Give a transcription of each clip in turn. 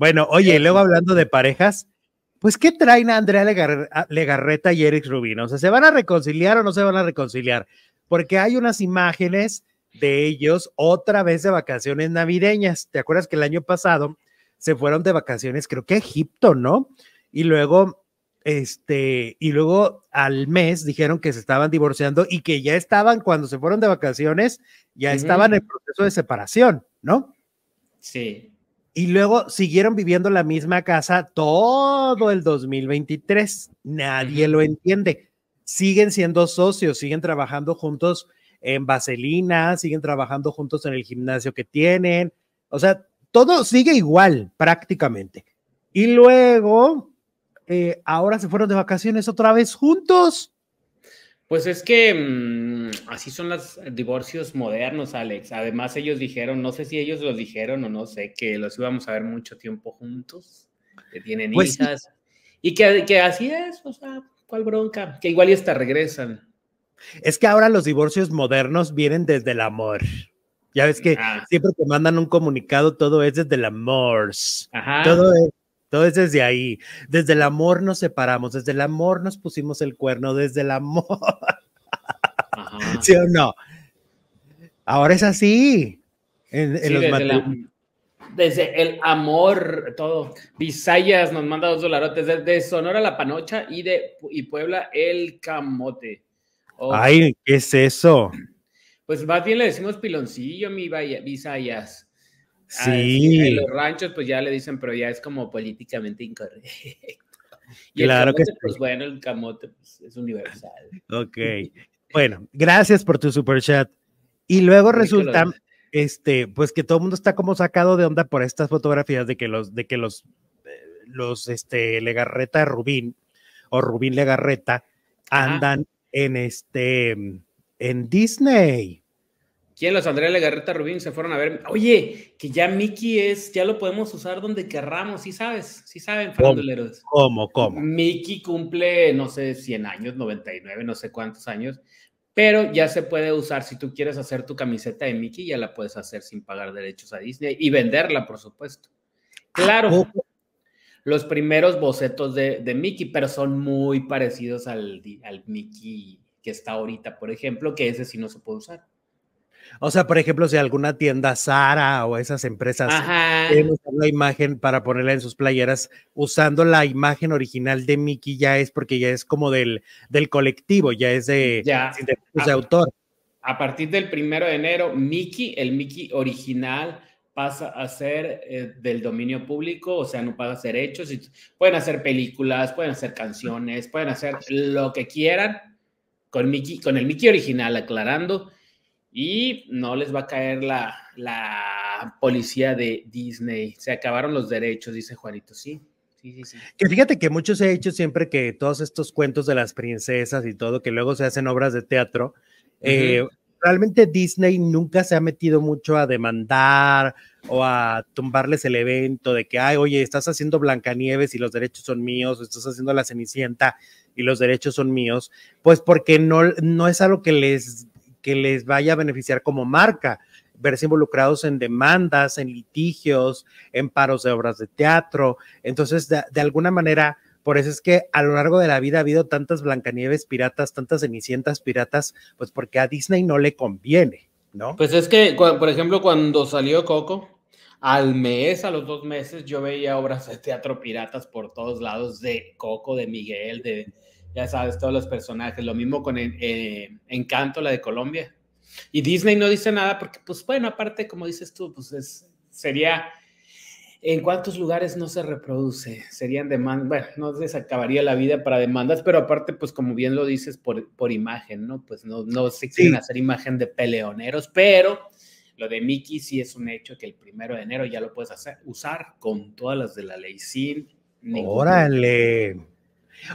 Bueno, oye, luego este. hablando de parejas, pues ¿qué traen a Andrea Legarreta y Eric Rubino? O sea, ¿se van a reconciliar o no se van a reconciliar? Porque hay unas imágenes de ellos otra vez de vacaciones navideñas. ¿Te acuerdas que el año pasado se fueron de vacaciones, creo que a Egipto, ¿no? Y luego, este, y luego al mes dijeron que se estaban divorciando y que ya estaban, cuando se fueron de vacaciones, ya estaban en proceso de separación, ¿no? Sí, y luego siguieron viviendo la misma casa todo el 2023. Nadie lo entiende. Siguen siendo socios, siguen trabajando juntos en Vaselina, siguen trabajando juntos en el gimnasio que tienen. O sea, todo sigue igual prácticamente. Y luego, eh, ahora se fueron de vacaciones otra vez juntos. Pues es que mm, así son los divorcios modernos, Alex. Además, ellos dijeron, no sé si ellos los dijeron o no sé, que los íbamos a ver mucho tiempo juntos, que tienen pues hijas, y que, así es, o sea, cuál bronca, que igual y hasta regresan. Es que ahora los divorcios modernos vienen desde el amor. Ya ves que ah. siempre te mandan un comunicado, todo es desde el amor. Todo es entonces, desde ahí, desde el amor nos separamos, desde el amor nos pusimos el cuerno, desde el amor. ¿Sí o no? Ahora es así. desde, el amor, todo. Visayas nos manda dos dolarotes. De, Sonora la panocha y de Puebla el camote. Ay, ¿qué es eso? Pues más bien le decimos piloncillo, mi Visayas. Ah, sí. los ranchos, pues ya le dicen, pero ya es como políticamente incorrecto. Y claro que pues bueno, el camote pues, es universal. Ok. bueno, gracias por tu super chat. Y luego resulta, este, pues que todo el mundo está como sacado de onda por estas fotografías de que los, de que los, eh, los, este, Legarreta Rubín o Rubín Legarreta andan en este, en Disney. ¿Quién? Los Andrea Legarreta Rubín se fueron a ver. Oye, que ya Mickey es, ya lo podemos usar donde querramos, sí sabes, sí saben, faranduleros. ¿Cómo, cómo? Mickey cumple, no sé, 100 años, 99, no sé cuántos años, pero ya se puede usar. Si tú quieres hacer tu camiseta de Mickey, ya la puedes hacer sin pagar derechos a Disney y venderla, por supuesto. Claro. Ah, Los primeros bocetos de, Mickey, pero son muy parecidos al, al Mickey que está ahorita, por ejemplo, que ese sí no se puede usar. O sea, por ejemplo, si alguna tienda Sara o esas empresas quieren usar la imagen para ponerla en sus playeras, usando la imagen original de Mickey ya es porque ya es como del, del colectivo, ya es de, ya. de, autor. A partir del primero de enero, Mickey, el Mickey original pasa a ser eh, del dominio público, o sea, no pasa a ser hechos, pueden hacer películas, pueden hacer canciones, pueden hacer lo que quieran con Mickey, con el Mickey original, aclarando, y no les va a caer la, policía de Disney. Se acabaron los derechos, dice Juanito, sí. Sí, sí, Que fíjate que muchos se ha hecho siempre que todos estos cuentos de las princesas y todo, que luego se hacen obras de teatro, eh, realmente Disney nunca se ha metido mucho a demandar o a tumbarles el evento de que, ay, oye, estás haciendo Blancanieves y los derechos son míos, estás haciendo La Cenicienta y los derechos son míos, pues porque no, no es algo que les que les vaya a beneficiar como marca, verse involucrados en demandas, en litigios, en paros de obras de teatro. Entonces, de, alguna manera, por eso es que a lo largo de la vida ha habido tantas Blancanieves piratas, tantas Cenicientas piratas, pues porque a Disney no le conviene, ¿no? Pues es que, por ejemplo, cuando salió Coco, al mes, a los dos meses, yo veía obras de teatro piratas por todos lados de Coco, de Miguel, de, ya sabes, todos los personajes. Lo mismo con eh, Encanto, la de Colombia. Y Disney no dice nada porque, pues bueno, aparte, como dices tú, pues sería, ¿en cuántos lugares no se reproduce? Serían demandas, bueno, no les acabaría la vida para demandas, pero aparte, pues como bien lo dices, por, por imagen, ¿no? Pues no, no se quieren hacer imagen de peleoneros, pero lo de Mickey sí es un hecho que el primero de enero ya lo puedes usar con todas las de la ley sin... ¡Órale!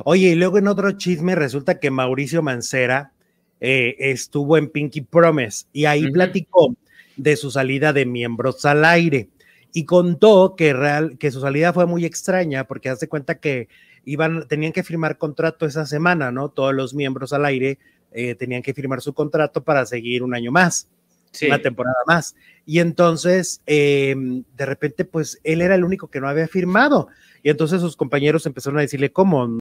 Oye, y luego en otro chisme resulta que Mauricio Mancera eh, estuvo en Pinky Promise y ahí platicó de su salida de miembros al aire y contó que, real, que su salida fue muy extraña porque hace cuenta que iban, tenían que firmar contrato esa semana, ¿no? Todos los miembros al aire eh, tenían que firmar su contrato para seguir un año más. una temporada más. Y entonces, em, de repente, pues él era el único que no había firmado. Y entonces sus compañeros empezaron a decirle, ¿cómo?